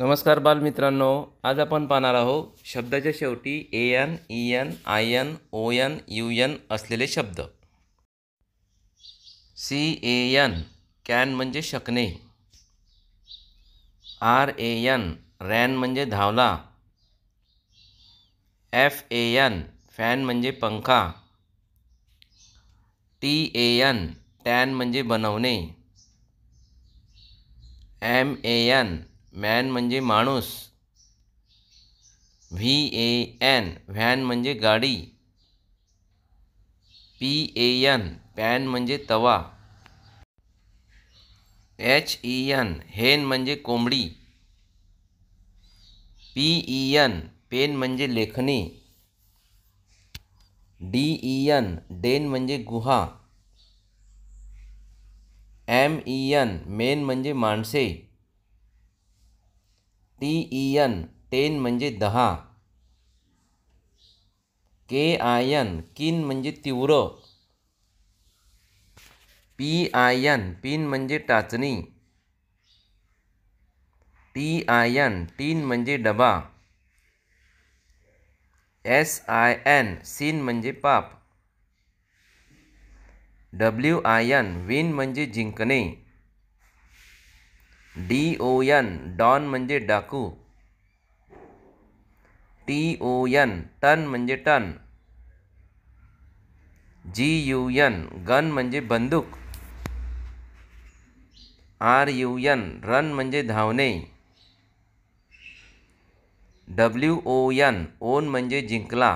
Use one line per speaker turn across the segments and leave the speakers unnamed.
नमस्कार बालमित्रांनो आज आपण पाहणार आहोत शब्दाच्या शेवटी A N E N I N O N U N असलेले शब्द सी ए एन कॅन म्हणजे शकणे आर ए एन रॅन म्हणजे धावला एफ ए एन फॅन म्हणजे पंखा टी ए एन टॅन म्हणजे बनवणे एम ए एन मैन मजे मणूस व्ही ए एन व्हैन मजे गाडी पी ए एन पैन मजे तवा एच ई एन हेन मजे कोबड़ी पी ई एन पेन मजे लेखनी डी ई एन डेन मजे गुहा एम ई एन मेन मजे मणसे टी ई यन टेन म्हणजे दहा के आय एन किन म्हणजे तीव्र पी आय एन पिन म्हणजे टाचणी टी आय एन टीन म्हणजे डबा एस आय एन सीन म्हणजे पाप डब्ल्यू आय एन विन म्हणजे जिंकणे डी ओ एन डॉन मजे डाकू टी ओ एन टन मजे ton G U N gun मजे बंदूक आर यू एन रन मजे धावने डब्ल्यू ओ एन ओन मजे जिंकला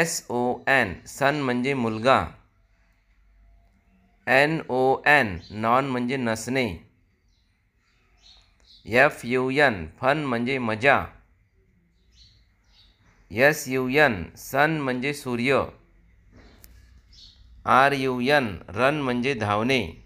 एस ओ एन सन मजे मुलगा एन ओ एन नॉन मजे नसने एफ यू एन फन मजे मजा एस यू एन सन मजे सूर्य आर यू एन रन मजे धावने